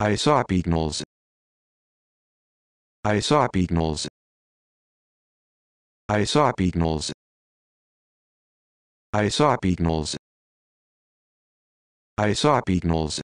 saw Isopignals I saw Isopignals